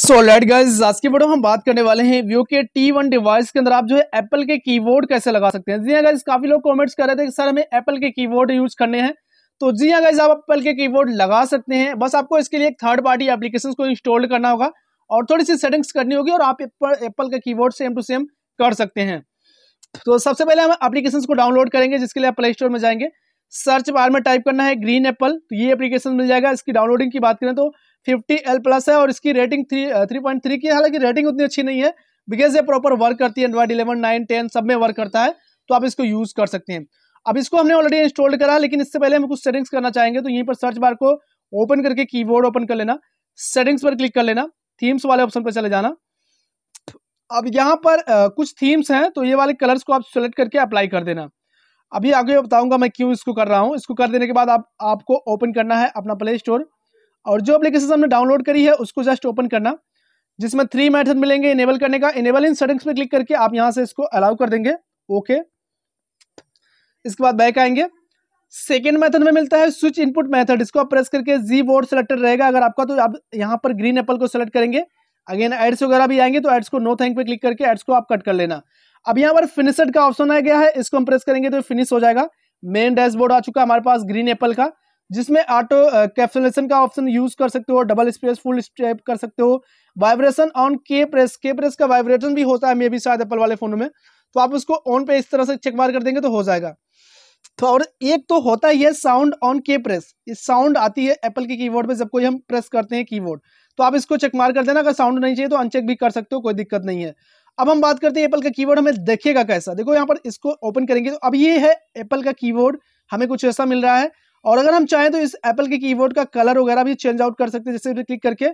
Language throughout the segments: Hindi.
सो लेट गाइस आज के वीडियो हम बात करने वाले हैं व्यू के टी वन डिवाइस के अंदर आप जो है एप्पल के कीबोर्ड कैसे लगा सकते हैं जी हाँ गाइस काफी लोग कमेंट्स कर रहे थे कि सर हमें एप्पल के कीबोर्ड यूज करने हैं तो जी हाँ गाइस आप एप्पल के कीबोर्ड लगा सकते हैं बस आपको इसके लिए थर्ड पार्टी एप्लीकेशन को इंस्टॉल करना होगा और थोड़ी सी सेटिंग्स करनी होगी और आप एप्पल की बोर्ड सेम टू सेम कर सकते हैं तो सबसे पहले हम एप्लीकेशन को डाउनलोड करेंगे जिसके लिए आप प्ले स्टोर में जाएंगे सर्च बार में टाइप करना है ग्रीन एप्पल तो ये एप्लीकेशन मिल जाएगा इसकी डाउनलोडिंग की बात करें तो फिफ्टी एल प्लस है और इसकी rating three three point three की हालांकि रेटिंग उतनी अच्छी नहीं है बिकॉज ये प्रॉपर वर्क करती है एंड्रॉइड इलेवन नाइन टेन सब में वर्क करता है तो आप इसको यूज़ कर सकते हैं अब इसको हमने ऑलरेडी इंस्टॉल करा लेकिन इससे पहले हम कुछ सेटिंग्स करना चाहेंगे तो यहीं पर सर्च बार को ओपन करके की ओपन कर लेना सेटिंग्स पर क्लिक कर लेना थीम्स वाले ऑप्शन पर चले जाना अब यहाँ पर आ, uh, कुछ थीम्स हैं तो ये वाले कलर्स को आप सेलेक्ट करके अप्लाई कर देना अभी आगे बताऊंगा मैं क्यों इसको कर रहा हूँ इसको कर देने के बाद आप आपको ओपन करना है अपना प्ले स्टोर और जो एप्लीकेशन हमने डाउनलोड करी है उसको जस्ट ओपन करना जिसमें थ्री मैथड मिलेंगे इनेबल करने का इनेबल इन सेटिंग्स में क्लिक करके आप यहाँ से इसको अलाउ कर देंगे ओके इसके बाद बैक आएंगे सेकेंड मेथड में मिलता है स्विच इनपुट मेथड इसको आप प्रेस करके जी वोट सेलेक्टर रहेगा अगर आपका तो आप यहाँ पर ग्रीन एप्पल को सेलेक्ट करेंगे अगेन एड्स वगैरह भी आएंगे तो एड्स को नो थैंक पे क्लिक करके एड्स को आप कट कर लेना अब यहाँ पर फिनिशड का ऑप्शन आ गया है इसको हम प्रेस करेंगे तो फिनिश हो जाएगा मेन डैशबोर्ड आ चुका हमारे पास ग्रीन एप्पल का जिसमें ऑटो कैप्सुलेशन का ऑप्शन यूज कर सकते हो डबल स्पेस फुल स्टेप कर सकते हो वाइब्रेशन ऑन के प्रेस के प्रेस का वाइब्रेशन भी होता है मे भी शायद एप्पल वाले फोन में तो आप उसको ऑन पे इस तरह से चेक मार कर देंगे तो हो जाएगा तो और एक तो होता ही है साउंड ऑन के प्रेस इस साउंड आती है एप्पल के कीबोर्ड पे जब कोई हम प्रेस करते हैं कीबोर्ड तो आप इसको चेक मार कर देना अगर साउंड नहीं चाहिए तो अनचेक भी कर सकते हो कोई दिक्कत नहीं है अब हम बात करते हैं एप्पल का कीबोर्ड हमें देखिएगा कैसा देखो यहाँ पर इसको ओपन करेंगे तो अब ये है एप्पल का कीबोर्ड हमें कुछ ऐसा मिल रहा है और अगर हम चाहें तो इस एप्पल के कीबोर्ड का कलर वगैरह भी चेंज आउट कर सकते हैं जैसे क्लिक करके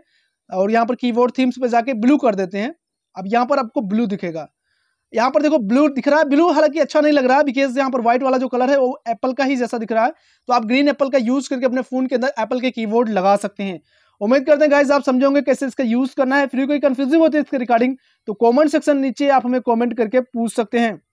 और यहाँ पर कीबोर्ड थीम्स पे जाके ब्लू कर देते हैं अब यहाँ पर आपको ब्लू दिखेगा यहाँ पर देखो ब्लू दिख रहा है ब्लू हालांकि अच्छा नहीं लग रहा है बिकॉज यहाँ पर व्हाइट वाला जो कलर है वो एप्पल का ही जैसा दिख रहा है तो आप ग्रीन एप्पल का यूज़ करके अपने फ़ोन के अंदर एप्पल के कीबोर्ड लगा सकते हैं उम्मीद करते हैं गाइज आप समझोगे कैसे इसका यूज़ करना है फिर कोई कंफ्यूजिंग होती है इसके रिकॉर्डिंग तो कमेंट सेक्शन नीचे आप हमें कमेंट करके पूछ सकते हैं